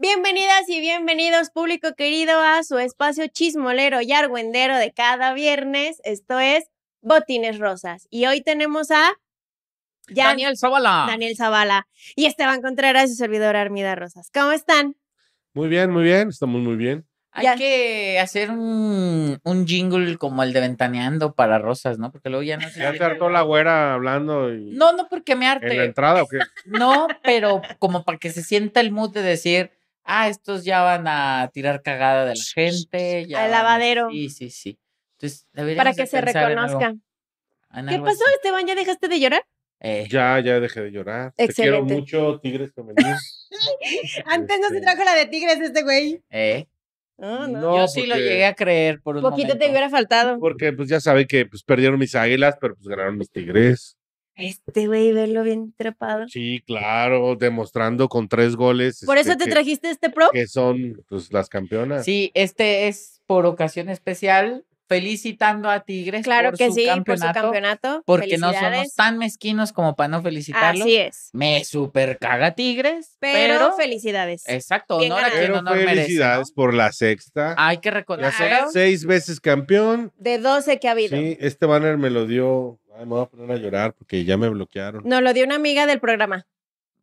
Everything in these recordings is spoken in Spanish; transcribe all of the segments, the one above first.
Bienvenidas y bienvenidos, público querido, a su espacio chismolero y argüendero de cada viernes. Esto es Botines Rosas. Y hoy tenemos a Daniel Zavala. Daniel Zavala y Esteban Contreras, su servidor Armida Rosas. ¿Cómo están? Muy bien, muy bien. Estamos muy bien. Hay que hacer un, jingle como el de Ventaneando para Rosas, ¿no? Porque luego ya no se... Ya te hartó la güera hablando No, no porque me arte. ¿En la entrada o qué? No, pero como para que se sienta el mood de decir ah, estos ya van a tirar cagada de la gente. Ya Al lavadero. Sí, sí, sí. Entonces, Para que se reconozca. ¿Qué pasó, Esteban? ¿Ya dejaste de llorar? Eh. Ya, ya dejé de llorar. Excelente. Te quiero mucho, Tigres Antes no se este trajo la de Tigres este güey. Eh. No, no. Yo sí lo llegué a creer por un poquito te hubiera faltado. Porque pues ya sabe que pues perdieron mis águilas, pero pues ganaron los tigres. Este güey, verlo bien trepado. Sí, claro, demostrando con tres goles. ¿Por eso este, te trajiste este pro? Que son pues, las campeonas. Sí, este es por ocasión especial. Felicitando a Tigres claro que sí, por su campeonato. Porque no somos tan mezquinos como para no felicitarlos. Así es. Me super caga Tigres. Pero, felicidades. Exacto, honor a quien Felicidades por la sexta. Hay que reconocerlo. Seis veces campeón. De 12 que ha habido. Sí, este banner me lo dio me voy a poner a llorar porque ya me bloquearon. No, lo dio una amiga del programa.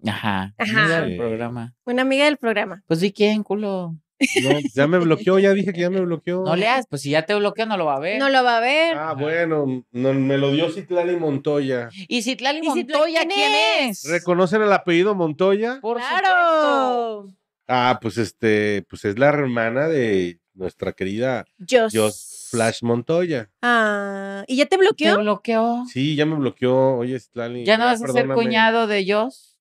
Ajá. Ajá. del programa. Una amiga del programa. Pues sí, ¿quién, culo? ya me bloqueó, ya dije que ya me bloqueó. No leas, pues si ya te bloqueó, no lo va a ver. No lo va a ver. Ah, bueno, me lo dio Citlali Montoya. Y Citlali Montoya, quién es? ¿Reconocen el apellido Montoya? claro. Ah, pues este, pues es la hermana de nuestra querida Jos Flash Montoya. Ah, ¿y ya te bloqueó? Te bloqueó. Sí, ya me bloqueó. Oye, Ya no vas a ser cuñado de ellos.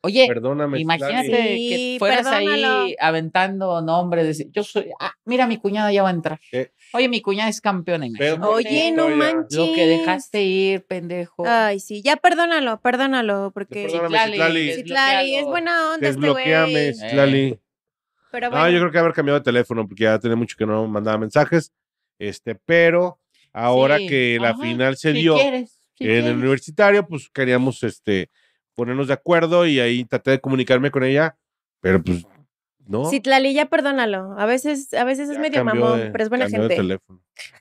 Oye, perdóname, imagínate que fueras ahí aventando nombres. yo soy, ah, mira, mi cuñada ya va a entrar. Eh. Oye, mi cuñada es campeona en eso. Oye, no manches. Lo que dejaste ir, pendejo. Ay, sí, ya perdónalo, perdónalo, porque. Perdóname, es buena onda este güey. yo creo que haber cambiado de teléfono porque ya tenía mucho que no mandaba mensajes. Este, pero ahora que la final se dio en el universitario, pues queríamos este, ponernos de acuerdo y ahí traté de comunicarme con ella, pero pues ¿no? Citlali, ya perdónalo. A veces, a veces es medio mamón, pero es buena gente.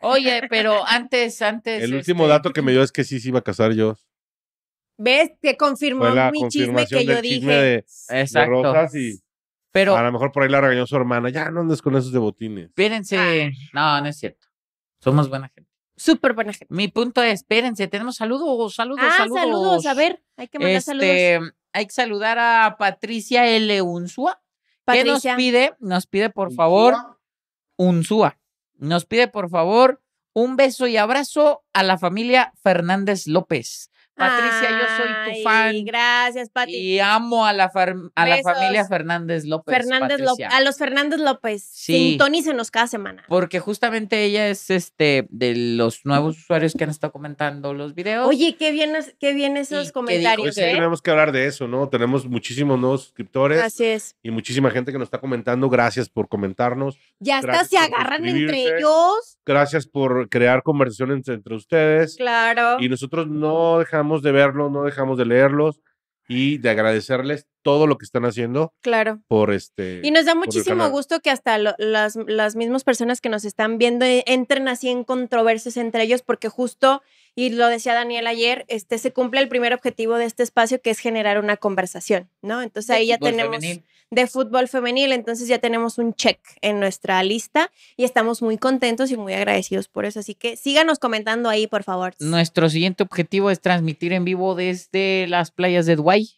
Oye, pero antes, antes. El último este, dato que me dio es que sí se iba a casar yo. ¿Ves? que confirmó mi chisme que yo dije. De, Exacto. pero, a lo mejor por ahí la regañó su hermana. Ya no andes con esos de botines. Espérense. Ah. No, no es cierto. Somos buena gente. Súper buena gente. Mi punto es, espérense, tenemos saludos, saludos, ah, saludos. a ver, hay que mandar este, saludos. Hay que saludar a Patricia L. Unzúa, que nos pide, nos pide por favor, Unzúa, nos pide por favor un beso y abrazo a la familia Fernández López. Patricia, yo soy tu fan. Gracias, Pati. Y amo a la, a familia Fernández López. Fernández López. A los Fernández López. Sí. nos cada semana. Porque justamente ella es este de los nuevos usuarios que han estado comentando los videos. Oye, qué bien, qué bien esos comentarios. ¿eh? tenemos que hablar de eso, ¿no? Tenemos muchísimos nuevos suscriptores. Así es. Y muchísima gente que nos está comentando. Gracias por comentarnos. Ya está, se agarran entre ellos. Gracias por crear conversaciones entre ustedes. Claro. Y nosotros no dejamos de verlos, no dejamos de leerlos y de agradecerles todo lo que están haciendo. Claro. Por este. Y nos da muchísimo gusto que hasta las, mismas personas que nos están viendo eh, entren así en controversias entre ellos, porque justo, y lo decía Daniel ayer, este se cumple el primer objetivo de este espacio, que es generar una conversación, ¿no? Entonces ahí ya tenemos de fútbol femenil. Entonces ya tenemos un check en nuestra lista y estamos muy contentos y muy agradecidos por eso. Así que síganos comentando ahí, por favor. Nuestro siguiente objetivo es transmitir en vivo desde las playas de Dubái.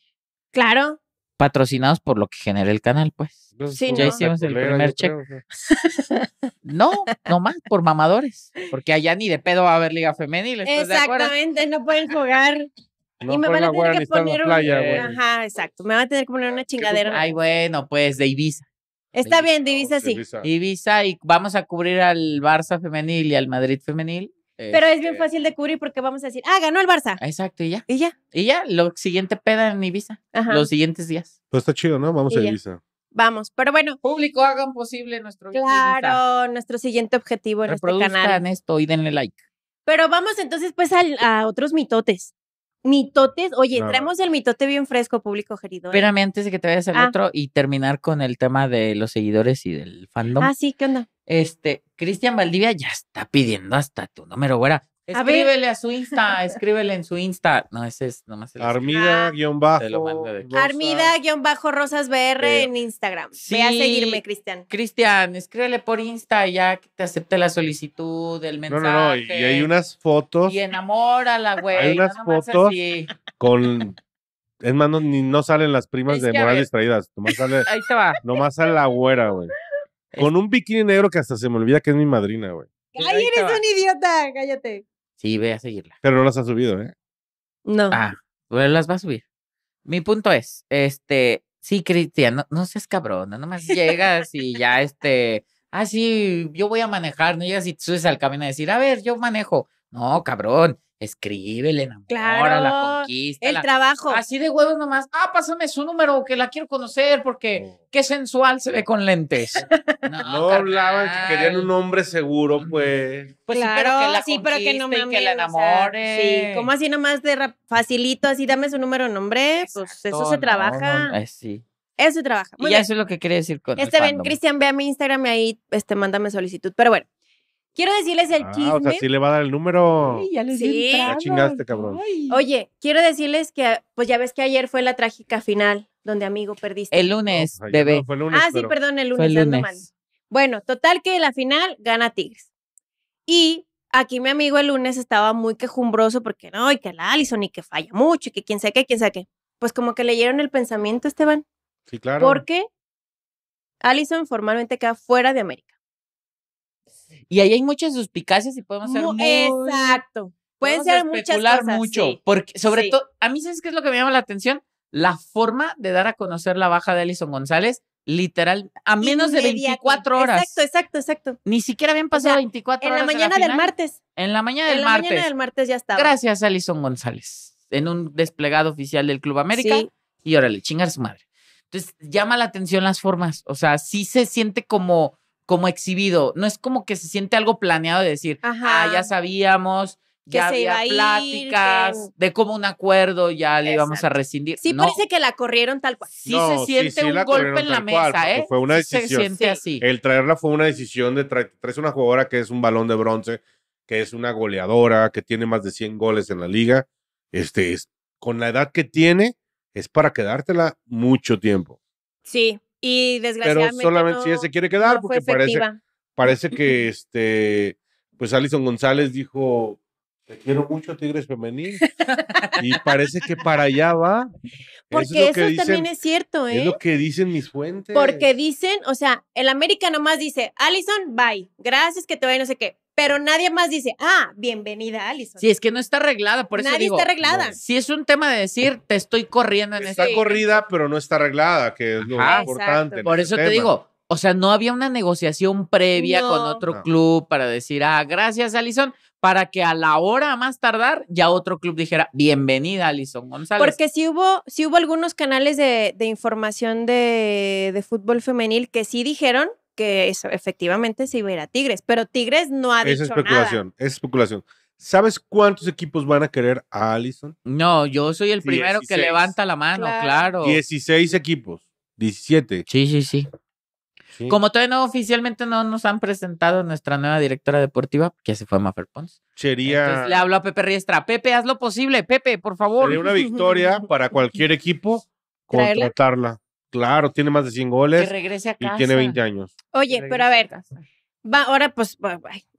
Claro. Patrocinados por lo que genera el canal, pues. pues sí, pues, ya no. hicimos el primer check. ¿no? no, nomás por mamadores, porque allá ni de pedo va a haber liga femenil. Exactamente, no pueden jugar y me van a tener que poner playa, Ajá, exacto. Me van a tener que poner una chingadera. Ay, bueno, pues de Ibiza. Está bien, de Ibiza sí. Ibiza. y vamos a cubrir al Barça femenil y al Madrid femenil. Pero es bien este fácil de cubrir porque vamos a decir, ah, ganó el Barça. Exacto, y ya. Y ya. Y ya, lo siguiente peda en Ibiza. Ajá. Los siguientes días. Pues está chido, ¿no? Vamos a Ibiza. Vamos, pero bueno. Público, hagan posible nuestro Claro, nuestro siguiente objetivo en este canal. esto y denle like. Pero vamos entonces pues a otros mitotes. Mitotes, oye, traemos el mitote bien fresco, público querido. ¿eh? Espérame, antes de que te vayas a hacer ah. otro y terminar con el tema de los seguidores y del fandom. Ah, sí, ¿qué onda? Este, Cristian Valdivia ya está pidiendo hasta tu número, güera. Escríbele a, su Insta, escríbele en su Insta. No, ese es nomás es. armida RosasBR Armida-Rosas en Instagram. Ve a seguirme, Cristian. Cristian, escríbele por Insta y ya que te acepte la solicitud, el mensaje. No, no, Y hay unas fotos. Y enamora la güey. Hay unas fotos con. Es más, no, ni, no salen las primas de Morales Distraídas. Nomás Ahí te va. Nomás sale la güera, güey. Con un bikini negro que hasta se me olvida que es mi madrina, güey. Ay, eres un idiota, cállate. Sí, ve a seguirla. Pero no las ha subido, ¿eh? No. Ah, pero las va a subir. Mi punto es, este, sí, Cristian, no, no seas cabrón, no más llegas y ya, este, ah, sí, yo voy a manejar, no llegas y tú subes al camino a decir, a ver, yo manejo. No, cabrón, Escríbele, enamora, la conquista. El trabajo. Así de huevos nomás. Ah, pásame su número, que la quiero conocer, porque oh. qué sensual se ve con lentes. no, hablaban que querían un hombre seguro, pues. claro, pues sí, pero que, la que la enamore. sí, como así nomás de facilito, así dame su número, nombre. pues eso se trabaja. Eso se trabaja. y eso es lo que quería decir con. Este, ven, Cristian, ve a mi Instagram y ahí este, mándame solicitud. Pero bueno. Quiero decirles el ah, O sí le va a dar el número. ya sí. chingaste, cabrón. Oye, quiero decirles que, pues ya ves que ayer fue la trágica final, donde amigo perdiste. El lunes, ah, bebé. ah, sí, perdón, el lunes. Bueno, total que la final gana Tigres. Y aquí mi amigo el lunes estaba muy quejumbroso porque no, y que la Allison, y que falla mucho, y que quién sabe qué, quién sabe qué. Pues como que leyeron el pensamiento, Esteban. Sí, claro. Porque Allison formalmente queda fuera de América. Y ahí hay muchas suspicacias y podemos ser muy... Exacto. Pueden ser muchas cosas. mucho. Porque, sobre todo, a mí, ¿sabes qué es lo que me llama la atención? La forma de dar a conocer la baja de Alison González, literal, a menos de 24 horas. Exacto, exacto, exacto. Ni siquiera habían pasado 24 horas. En la mañana del martes. En la mañana del martes. En la mañana del martes ya estaba. Gracias, Alison González. En un desplegado oficial del Club América. Y órale, chingar su madre. Entonces, llama la atención las formas. O sea, sí se siente como como exhibido. No es como que se siente algo planeado de decir, ah, ya sabíamos, que ya había pláticas de cómo un acuerdo ya le íbamos a rescindir. Sí, parece que la corrieron tal cual. Sí se siente un golpe en la mesa, ¿eh? una Se siente así. El traerla fue una decisión de traer. una jugadora que es un balón de bronce, que es una goleadora, que tiene más de 100 goles en la liga. Este es con la edad que tiene es para quedártela mucho tiempo. Sí, y desgraciadamente. Pero solamente si ella se quiere quedar, porque parece, parece que este, pues Alison González dijo. Te quiero mucho, Tigres Femenil. y parece que para allá va. Porque eso, también es cierto, ¿eh? Es lo ¿eh? que dicen mis fuentes. Porque dicen, o sea, el América nomás dice, Alison, bye. Gracias, que te vaya, no sé qué pero nadie más dice, ah, bienvenida, Alison. Sí, es que no está arreglada, por eso Nadie está arreglada. Si es un tema de decir, te estoy corriendo en está este corrida, pero no está arreglada, que es lo más importante. Por eso te digo, o sea, no había una negociación previa con otro club para decir, ah, gracias, Alison, para que a la hora más tardar ya otro club dijera, bienvenida, Alison González. Porque si hubo, hubo algunos canales de, información de fútbol femenil que sí dijeron que efectivamente se iba a Tigres, pero Tigres no ha dicho es especulación, Es especulación. ¿Sabes cuántos equipos van a querer a Allison? No, yo soy el primero que levanta la mano, claro. 16 equipos, 17. Sí, sí, sí, Como todavía no oficialmente no nos han presentado nuestra nueva directora deportiva, que se fue Maffer Pons. Sería. le hablo a Pepe Riestra. Pepe, haz lo posible, Pepe, por favor. Sería una victoria para cualquier equipo contratarla. Claro, tiene más de 100 goles. regrese Y tiene 20 años. Oye, pero a ver. Va, ahora, pues,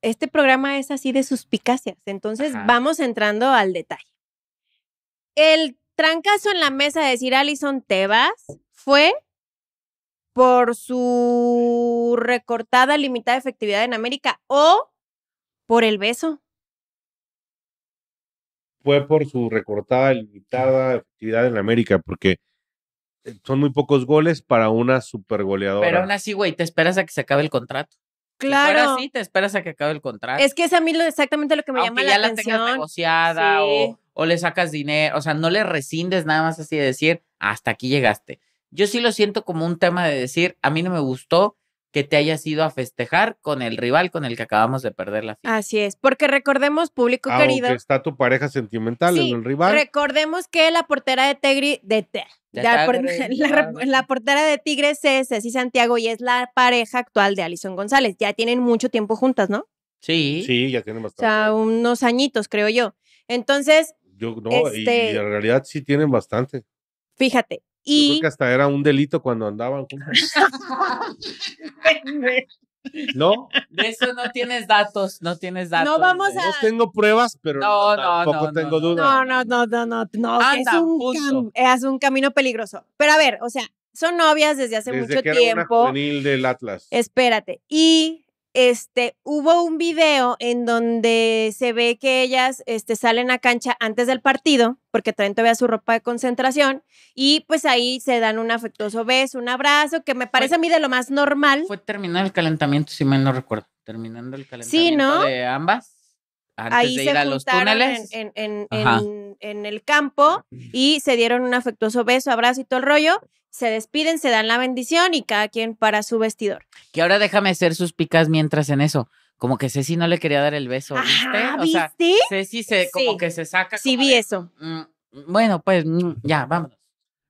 este programa es así de suspicacias. Entonces, vamos entrando al detalle. El trancazo en la mesa de decir, Alison, te vas, fue por su recortada, limitada efectividad en América o por el beso. Fue por su recortada, limitada efectividad en América, porque eh, son muy pocos goles para una super goleadora. Pero aún así, güey, te esperas a que se acabe el contrato. Claro. sí, te esperas a que acabe el contrato. Es que es a mí exactamente lo que me llama la atención. ya la tengas negociada o, o, le sacas dinero, o sea, no le rescindes nada más así de decir, hasta aquí llegaste. Yo sí lo siento como un tema de decir, a mí no me gustó, que te hayas ido a festejar con el rival con el que acabamos de perder la fiesta. Así es, porque recordemos, público ah, querido. está tu pareja sentimental en el rival. Recordemos que la portera de Tigre de, la, portera de Tigres es Ceci Santiago y es la pareja actual de Alison González. Ya tienen mucho tiempo juntas, ¿no? Sí. Sí, ya tienen bastante. O sea, unos añitos, creo yo. Entonces. Yo no, y este en realidad sí tienen bastante. Fíjate, y... Yo creo que hasta era un delito cuando andaban ¿No? De eso no tienes datos, no tienes datos. No vamos a. tengo pruebas, pero tampoco tengo dudas. No, no, no, no, no. es, un es un camino peligroso. Pero a ver, o sea, son novias desde hace mucho que era tiempo. Una del Atlas. Espérate. Y este, hubo un video en donde se ve que ellas este, salen a cancha antes del partido, porque traen todavía su ropa de concentración, y pues ahí se dan un afectuoso beso, un abrazo, que me parece a mí de lo más normal. Fue terminar el calentamiento, si mal no recuerdo, terminando el calentamiento de ambas. Antes de ir a los túneles. En, en el campo y se dieron un afectuoso beso, abrazo y todo el rollo se despiden, se dan la bendición y cada quien para su vestidor. Que ahora déjame hacer sus picas mientras en eso. Como que Ceci no le quería dar el beso, ¿viste? Ajá, ¿viste? Ceci se, como que se saca. Sí, vi eso. Mm, bueno, pues mm, ya, vámonos.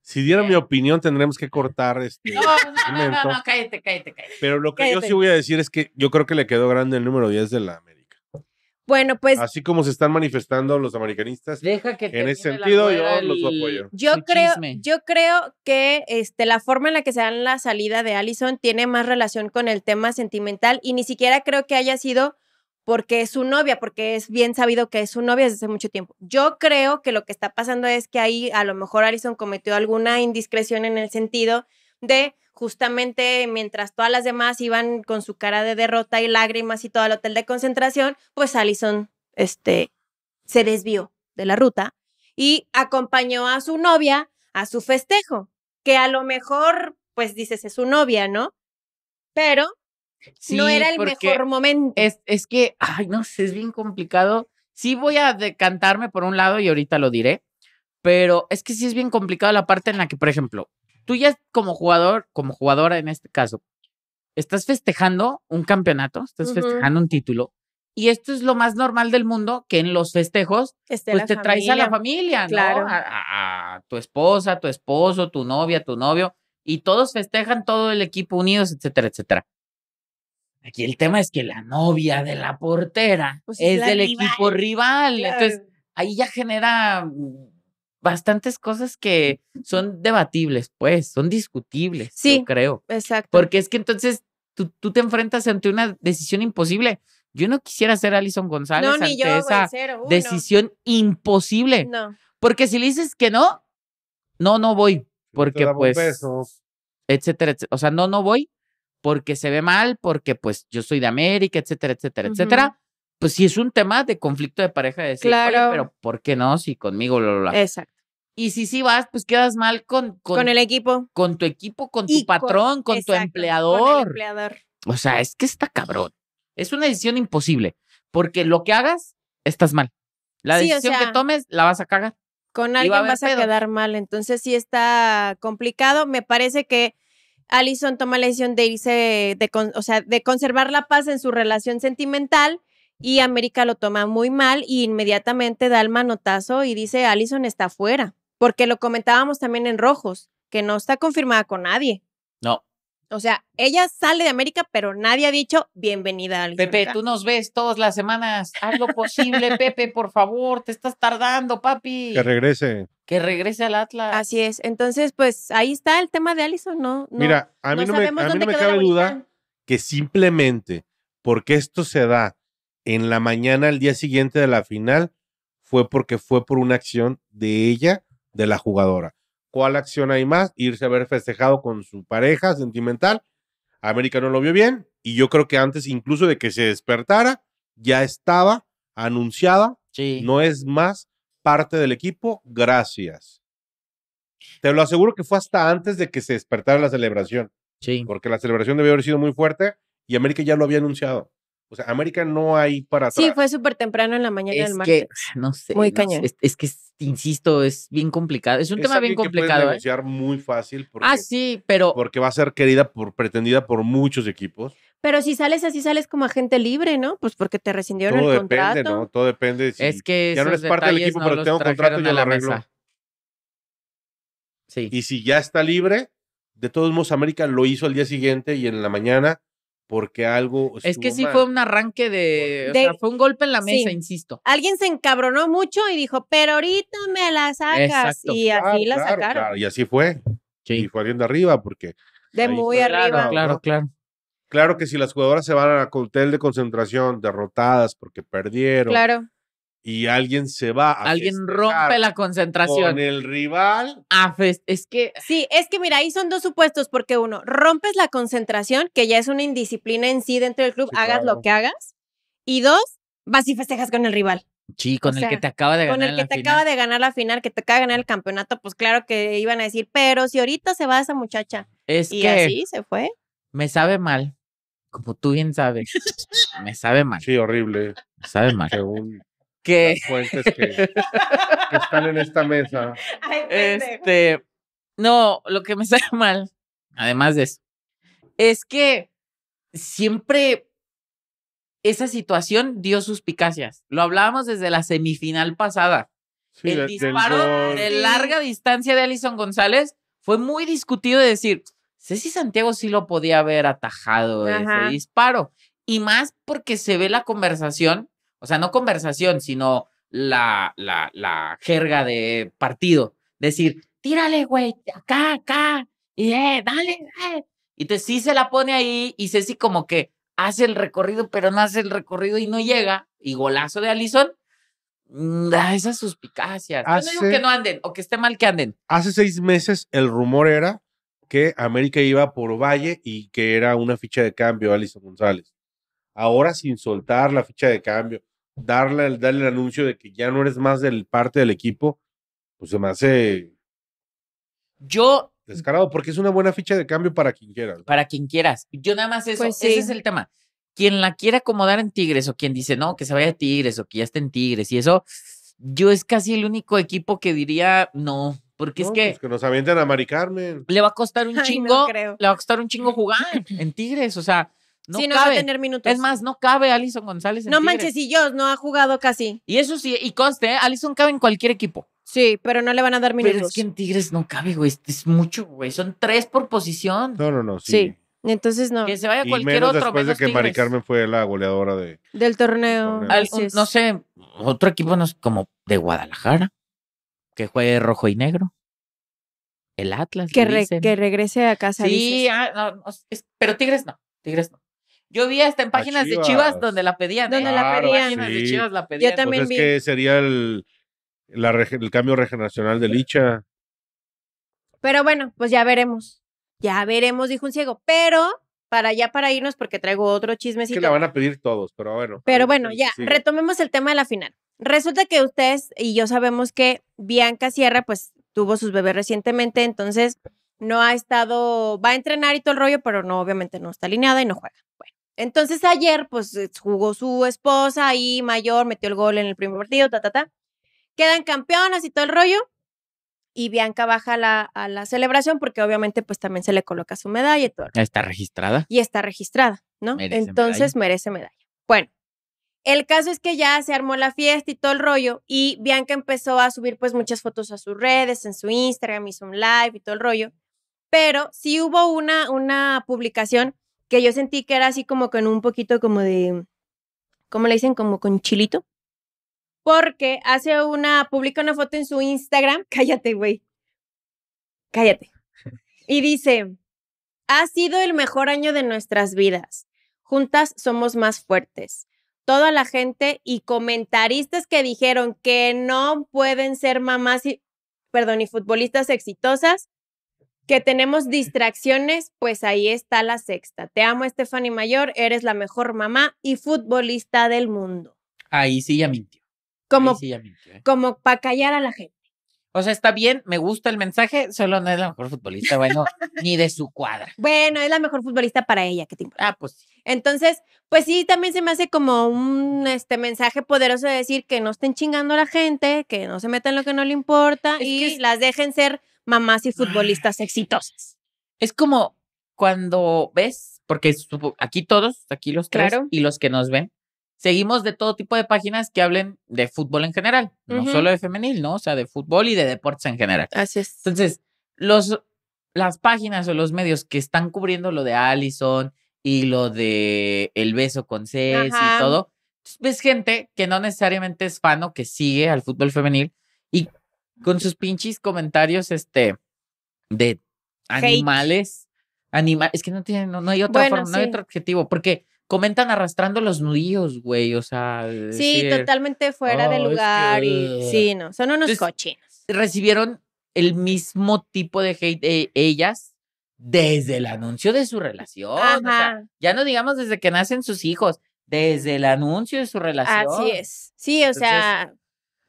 Si diera mi opinión, tendremos que cortar este. No, no, no, cállate, cállate, cállate. Pero lo que yo sí voy a decir es que yo creo que le quedó grande el número 10 de la bueno, pues. Así como se están manifestando los americanistas. que en ese sentido, yo los apoyo. Yo creo, yo creo que este, la forma en la que se da la salida de Allison tiene más relación con el tema sentimental y ni siquiera creo que haya sido porque es su novia, porque es bien sabido que es su novia desde hace mucho tiempo. Yo creo que lo que está pasando es que ahí a lo mejor Allison cometió alguna indiscreción en el sentido de justamente mientras todas las demás iban con su cara de derrota y lágrimas y todo al hotel de concentración, pues Allison este, se desvió de la ruta y acompañó a su novia a su festejo, que a lo mejor, pues dices, es su novia, ¿no? Pero no era el mejor momento. Es, es que, ay, no sé, es bien complicado. Sí voy a decantarme por un lado y ahorita lo diré, pero es que sí es bien complicado la parte en la que, por ejemplo, tú ya como jugador, como jugadora en este caso, estás festejando un campeonato, estás festejando un título. Y esto es lo más normal del mundo, que en los festejos pues te traes a la familia, A, tu esposa, tu esposo, tu novia, tu novio, y todos festejan, todo el equipo unidos, etcétera, etcétera. Aquí el tema es que la novia de la portera pues, es, del equipo rival. Entonces, ahí ya genera mm, bastantes cosas que son debatibles, pues, son discutibles, yo creo. Exacto. Porque es que entonces tú, tú, te enfrentas ante una decisión imposible. Yo no quisiera ser Alison González ante esa decisión imposible. No. Porque si le dices que no, no, no voy. Porque pues, etcétera, etcétera. O sea, no, no voy porque se ve mal, porque pues yo soy de América, etcétera, etcétera, etcétera pues si es un tema de conflicto de pareja, de decir, claro. pero ¿por qué no? Si conmigo lo Exacto. Y si sí vas, pues quedas mal con, con, el equipo. Con tu equipo, con tu patrón, con, tu empleador. O sea, es que está cabrón. Es una decisión imposible, porque lo que hagas, estás mal. La decisión que tomes, la vas a cagar. Con alguien vas a quedar mal. Entonces sí está complicado. Me parece que Alison toma la decisión de irse, de, o sea, de conservar la paz en su relación sentimental y América lo toma muy mal y inmediatamente da el manotazo y dice Allison está fuera, porque lo comentábamos también en Rojos, que no está confirmada con nadie. No. O sea, ella sale de América, pero nadie ha dicho bienvenida a Allison. Pepe, tú nos ves todas las semanas. Haz lo posible, Pepe, por favor, te estás tardando, papi. Que regrese. Que regrese al Atlas. Así es. Entonces, pues ahí está el tema de Allison, ¿no? Mira, a mí no, a mí no me cabe duda que simplemente porque esto se da en la mañana al día siguiente de la final fue porque fue por una acción de ella, de la jugadora. ¿Cuál acción hay más? Irse a ver festejado con su pareja sentimental. América no lo vio bien y yo creo que antes incluso de que se despertara ya estaba anunciada. No es más parte del equipo. Gracias. Te lo aseguro que fue hasta antes de que se despertara la celebración. Porque la celebración debió haber sido muy fuerte y América ya lo había anunciado. O sea, América no hay para atrás. Sí, fue súper temprano en la mañana del martes. Que, ah, no sé. Muy cañón. es, que, insisto, es bien complicado. Es un tema bien complicado. Que ¿eh? negociar muy fácil. Ah, porque, ah, sí, pero. Porque va a ser querida por, pretendida por muchos equipos. Pero si sales así, sales como agente libre, ¿no? Pues porque te rescindieron el contrato. Todo depende, ¿no? Todo depende. si es que. Ya no eres parte del equipo, pero tengo contrato y ya lo Sí. Y si ya está libre, de todos modos, América lo hizo al día siguiente y en la mañana porque algo. Es que sí fue un arranque de, fue un golpe en la mesa, insisto. Alguien se encabronó mucho y dijo, pero ahorita me la sacas. Y así la sacaron. Y así fue. Y fue alguien de arriba, porque. De muy arriba. Claro, claro, claro. Claro que si las jugadoras se van a hotel de concentración derrotadas porque perdieron. Claro y alguien se va. A alguien rompe la concentración. Con el rival. A es que. Sí, es que mira, ahí son dos supuestos, porque uno, rompes la concentración, que ya es una indisciplina en sí dentro del club, hagas lo que hagas. Y dos, vas y festejas con el rival. Sí, con el que te acaba de ganar. Con el que te acaba de ganar la final, que te acaba de ganar el campeonato, pues claro que iban a decir, pero si ahorita se va esa muchacha. Es y así se fue. Me sabe mal. Como tú bien sabes. me sabe mal. Sí, horrible. Me sabe mal que... están en esta mesa. este, no, lo que me sale mal, además de eso, es que siempre esa situación dio suspicacias. Lo hablábamos desde la semifinal pasada. el disparo de larga distancia de Alison González fue muy discutido de decir, sé si Santiago sí lo podía haber atajado ese disparo. Y más porque se ve la conversación o sea, no conversación, sino la, la, jerga de partido. Decir, tírale, güey, acá, acá, y eh, dale, eh". Y te sí se la pone ahí y Ceci como que hace el recorrido, pero no hace el recorrido y no llega. Y golazo de Alison. Mm, ah, esas suspicacias. Yo no digo que no anden o que esté mal que anden. Hace seis meses el rumor era que América iba por Valle y que era una ficha de cambio Alison González. Ahora sin soltar la ficha de cambio, darle, darle el anuncio de que ya no eres más del parte del equipo, pues se me hace. Yo. Descarado, porque es una buena ficha de cambio para quien quieras. Para quien quieras. Yo nada más eso, pues ese es el tema. Quien la quiera acomodar en Tigres o quien dice no, que se vaya a Tigres o que ya esté en Tigres y eso, yo es casi el único equipo que diría no, porque es que. Pues que nos avientan a Mari Carmen. Le va a costar un chingo. le va a costar un chingo jugar en Tigres. O sea, no no va a tener minutos. Es más, no cabe Alison González. En no manches, y yo no ha jugado casi. Y eso sí, y conste, ¿eh? Alison cabe en cualquier equipo. Sí, pero no le van a dar minutos. Pero es que en Tigres no cabe, güey. Es mucho, güey. Son tres por posición. No, no, no. Sí. Entonces no. Que se vaya y cualquier menos otro. Después de que Maricarmen fue la goleadora de, del torneo. no sé, otro equipo no es como de Guadalajara, que juegue rojo y negro. El Atlas. Que, regrese a casa. Sí, ah, pero Tigres no. Tigres no. Yo vi hasta en páginas de Chivas donde la pedían. ¿eh? Donde la pedían. Yo también pues es que sería el, cambio regeneracional de Licha. Pero bueno, pues ya veremos. Ya veremos, dijo un ciego. Pero para ya para irnos, porque traigo otro chismecito. Que la van a pedir todos, pero bueno. Pero bueno, ya, retomemos el tema de la final. Resulta que ustedes y yo sabemos que Bianca Sierra, pues, tuvo sus bebés recientemente, entonces no ha estado, va a entrenar y todo el rollo, pero no, obviamente no está alineada y no juega. Bueno, entonces ayer, pues eh, jugó su esposa ahí, mayor, metió el gol en el primer partido, ta, ta, ta. Quedan campeonas y todo el rollo. Y Bianca baja la, a la celebración porque obviamente pues también se le coloca su medalla y todo. Está registrada. Y está registrada, ¿no? Entonces merece medalla. Bueno, el caso es que ya se armó la fiesta y todo el rollo y Bianca empezó a subir pues muchas fotos a sus redes, en su Instagram, hizo un live y todo el rollo. Pero sí hubo una, una publicación que yo sentí que era así como con un poquito como de, ¿cómo le dicen? Como con chilito. Porque hace una, publica una foto en su Instagram, cállate, güey, cállate. Y dice, ha sido el mejor año de nuestras vidas. Juntas somos más fuertes. Toda la gente y comentaristas que dijeron que no pueden ser mamás y, perdón, y futbolistas exitosas, que tenemos distracciones, pues ahí está la sexta. Te amo, Stephanie Mayor, eres la mejor mamá y futbolista del mundo. Ahí sí ya mintió. Como, ¿eh? como para callar a la gente. O sea, está bien, me gusta el mensaje, solo no es la mejor futbolista, bueno, ni de su cuadra. Bueno, es la mejor futbolista para ella, ¿qué te importa? Ah, pues. Entonces, pues sí, también se me hace como un este mensaje poderoso de decir que no estén chingando a la gente, que no se metan lo que no le importa y las dejen ser mamás y futbolistas exitosas. Es como cuando ves, porque aquí todos, aquí los tres y los que nos ven, seguimos de todo tipo de páginas que hablen de fútbol en general, no solo de femenil, ¿no? O sea, de fútbol y de deportes en general. Así es. Entonces, los, las páginas o los medios que están cubriendo lo de Allison y lo de el beso con Cés y todo, pues, ves gente que no necesariamente es fan o que sigue al fútbol femenil y con sus pinches comentarios, este, de animales. animal, es que no, tienen, no, hay otra forma, no hay otro objetivo, porque comentan arrastrando los nudillos, güey, o sea. sí, totalmente fuera de oh, lugar y sí, no, son unos cochinos. Recibieron el mismo tipo de hate eh, ellas desde el anuncio de su relación. ya no digamos desde que nacen sus hijos, desde el anuncio de su relación. Así es. Sí, o sea,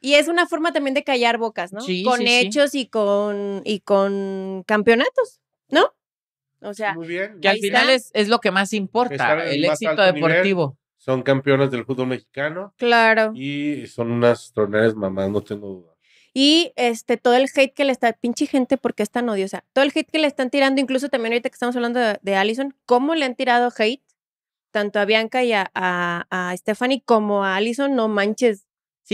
y es una forma también de callar bocas, ¿no? con hechos y con y con campeonatos, ¿no? O sea, que al final es, es, lo que más importa, el, éxito deportivo. son campeonas del fútbol mexicano. Claro. Y son unas torneas mamás, no tengo duda. Y este, todo el hate que le está, pinche gente, porque es tan odiosa. Todo el hate que le están tirando, incluso también ahorita que estamos hablando de, Allison, ¿cómo le han tirado hate? Tanto a Bianca y a, a, a Stephanie como a Allison, no manches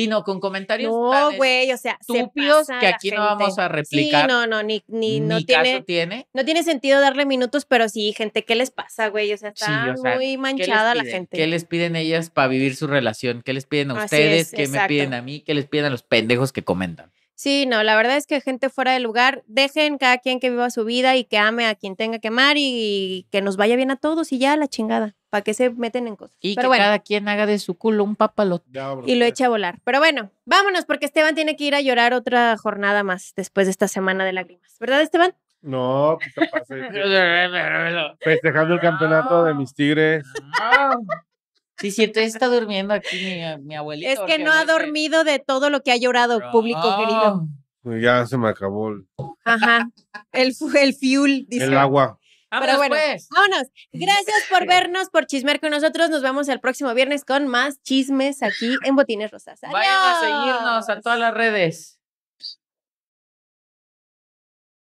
no, con comentarios no, güey, o sea, estúpidos que aquí no vamos a replicar. Sí, no, no, ni, ni, no tiene, No tiene sentido darle minutos, pero sí, gente, ¿qué les pasa, güey? O sea, está muy manchada la gente. ¿Qué les piden ellas para vivir su relación? ¿Qué les piden a ustedes? ¿Qué me piden a mí? ¿Qué les piden a los pendejos que comentan? Sí, no, la verdad es que gente fuera de lugar, dejen cada quien que viva su vida y que ame a quien tenga que amar y que nos vaya bien a todos y ya la chingada que se meten en cosas? Y que cada quien haga de su culo un papalote. Y lo eche a volar. Pero bueno, vámonos porque Esteban tiene que ir a llorar otra jornada más después de esta semana de lágrimas. ¿Verdad, Esteban? No, pues Festejando el campeonato de mis tigres. Ah. Sí, cierto, está durmiendo aquí mi, abuelita Es que no ha dormido de todo lo que ha llorado, público querido. Ya se me acabó. El... Ajá. El, fuel, dice. El agua. Pero bueno, pues. vámonos. Gracias por vernos, por chismear con nosotros. Nos vemos el próximo viernes con más chismes aquí en Botines Rosas. Vayan a seguirnos a todas las redes.